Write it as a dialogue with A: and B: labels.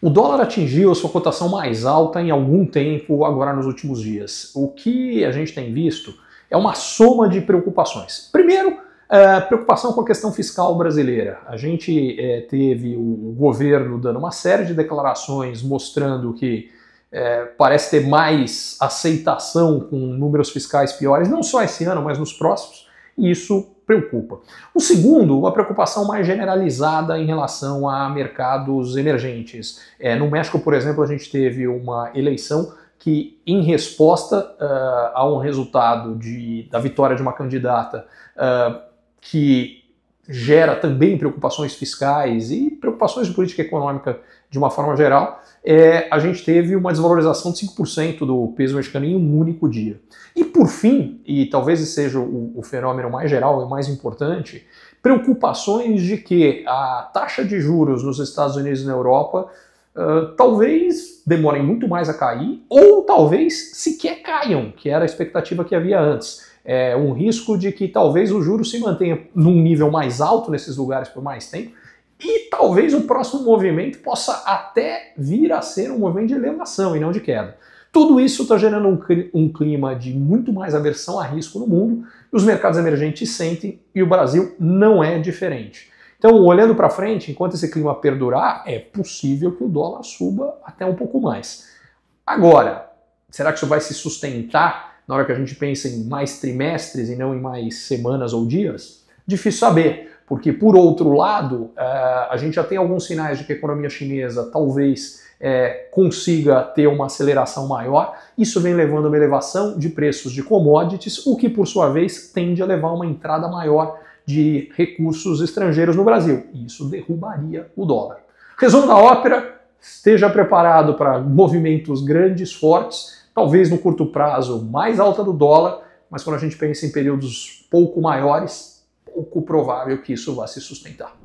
A: O dólar atingiu a sua cotação mais alta em algum tempo agora nos últimos dias. O que a gente tem visto é uma soma de preocupações. Primeiro, é, preocupação com a questão fiscal brasileira. A gente é, teve o governo dando uma série de declarações mostrando que é, parece ter mais aceitação com números fiscais piores, não só esse ano, mas nos próximos, e isso preocupa. O segundo, uma preocupação mais generalizada em relação a mercados emergentes. É, no México, por exemplo, a gente teve uma eleição que, em resposta uh, a um resultado de, da vitória de uma candidata uh, que gera também preocupações fiscais e preocupações de política econômica de uma forma geral, é, a gente teve uma desvalorização de 5% do peso mexicano em um único dia. E por fim, e talvez esse seja o, o fenômeno mais geral e mais importante, preocupações de que a taxa de juros nos Estados Unidos e na Europa ah, talvez demorem muito mais a cair, ou talvez sequer caiam, que era a expectativa que havia antes. É um risco de que talvez o juro se mantenha num nível mais alto nesses lugares por mais tempo, e talvez o próximo movimento possa até vir a ser um movimento de elevação e não de queda. Tudo isso está gerando um clima de muito mais aversão a risco no mundo, os mercados emergentes sentem e o Brasil não é diferente. Então, olhando para frente, enquanto esse clima perdurar, é possível que o dólar suba até um pouco mais. Agora, será que isso vai se sustentar na hora que a gente pensa em mais trimestres e não em mais semanas ou dias? Difícil saber, porque por outro lado, eh, a gente já tem alguns sinais de que a economia chinesa talvez eh, consiga ter uma aceleração maior. Isso vem levando a uma elevação de preços de commodities, o que por sua vez tende a levar a uma entrada maior de recursos estrangeiros no Brasil. Isso derrubaria o dólar. Resumo da ópera: esteja preparado para movimentos grandes, fortes, talvez no curto prazo mais alta do dólar, mas quando a gente pensa em períodos pouco maiores, pouco provável que isso vá se sustentar.